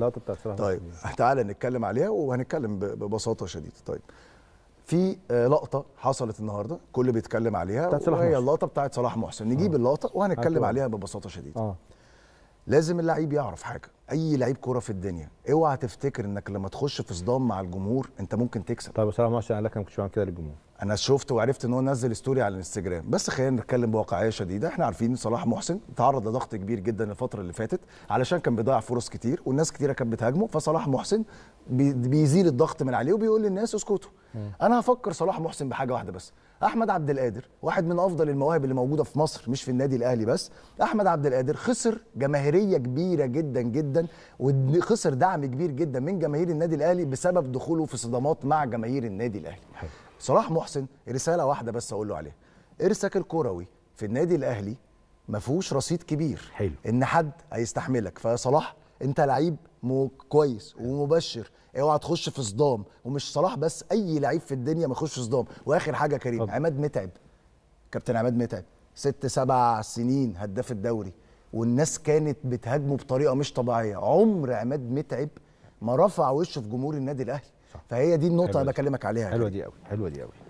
اللقطه بتاعت صلاح طيب تعالى نتكلم عليها وهنتكلم ببساطه شديده طيب في آه، لقطه حصلت النهارده كل بيتكلم عليها وهي اللقطه بتاعت صلاح محسن نجيب آه. اللقطه وهنتكلم آه. عليها ببساطه شديده آه. لازم اللعيب يعرف حاجه اي لعيب كوره في الدنيا اوعى تفتكر انك لما تخش في صدام مع الجمهور انت ممكن تكسب طيب صلاح محسن قال لك انا ما كنتش بعمل كده للجمهور انا شفت وعرفت ان هو نزل ستوري على الانستجرام بس خلينا نتكلم بواقعيه شديده احنا عارفين صلاح محسن تعرض لضغط كبير جدا الفتره اللي فاتت علشان كان بيضيع فرص كتير والناس كتيره كانت بتهاجمه فصلاح محسن بيزيل الضغط من عليه وبيقول للناس اسكتوا انا هفكر صلاح محسن بحاجه واحده بس احمد عبد القادر واحد من افضل المواهب اللي موجوده في مصر مش في النادي الاهلي بس احمد عبد القادر خسر جماهيريه كبيره جدا جدا وخسر دعم كبير جدا من جماهير النادي الاهلي بسبب دخوله في صدامات مع جماهير النادي الاهلي صلاح محسن رساله واحده بس اقول له عليها ارثك الكروي في النادي الاهلي ما فيهوش رصيد كبير حلو. ان حد هيستحملك فيا صلاح انت لعيب كويس ومبشر اوعى تخش في صدام ومش صلاح بس اي لعيب في الدنيا ما يخش في صدام واخر حاجه كريم طب. عماد متعب كابتن عماد متعب ست سبع سنين هداف الدوري والناس كانت بتهاجمه بطريقه مش طبيعيه عمر عماد متعب ما رفع وشه في جمهور النادي الاهلي فهي دي النقطه اللي بكلمك عليها حلوه دي قوي حلوه دي قوي